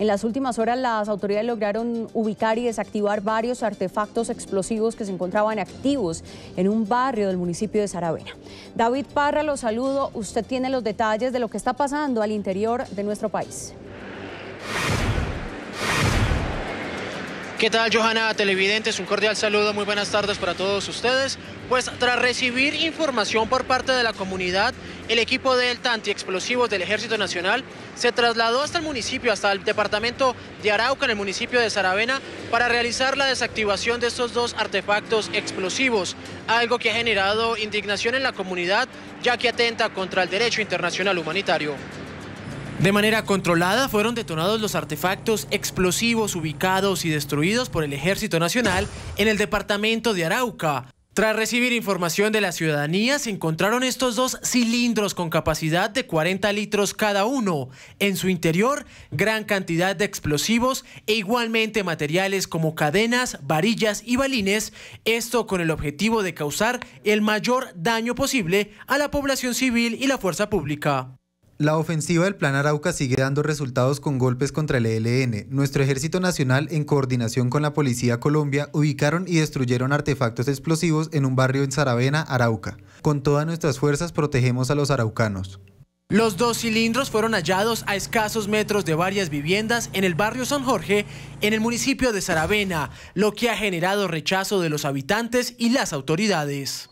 En las últimas horas las autoridades lograron ubicar y desactivar varios artefactos explosivos que se encontraban activos en un barrio del municipio de Saravena. David Parra, los saludo. Usted tiene los detalles de lo que está pasando al interior de nuestro país. ¿Qué tal, Johanna? Televidentes, un cordial saludo, muy buenas tardes para todos ustedes. Pues tras recibir información por parte de la comunidad el equipo Delta Antiexplosivos del Ejército Nacional se trasladó hasta el municipio, hasta el departamento de Arauca, en el municipio de Saravena, para realizar la desactivación de estos dos artefactos explosivos, algo que ha generado indignación en la comunidad, ya que atenta contra el derecho internacional humanitario. De manera controlada fueron detonados los artefactos explosivos ubicados y destruidos por el Ejército Nacional en el departamento de Arauca. Tras recibir información de la ciudadanía, se encontraron estos dos cilindros con capacidad de 40 litros cada uno. En su interior, gran cantidad de explosivos e igualmente materiales como cadenas, varillas y balines, esto con el objetivo de causar el mayor daño posible a la población civil y la fuerza pública. La ofensiva del Plan Arauca sigue dando resultados con golpes contra el ELN. Nuestro Ejército Nacional, en coordinación con la Policía Colombia, ubicaron y destruyeron artefactos explosivos en un barrio en Saravena, Arauca. Con todas nuestras fuerzas protegemos a los araucanos. Los dos cilindros fueron hallados a escasos metros de varias viviendas en el barrio San Jorge, en el municipio de Saravena, lo que ha generado rechazo de los habitantes y las autoridades.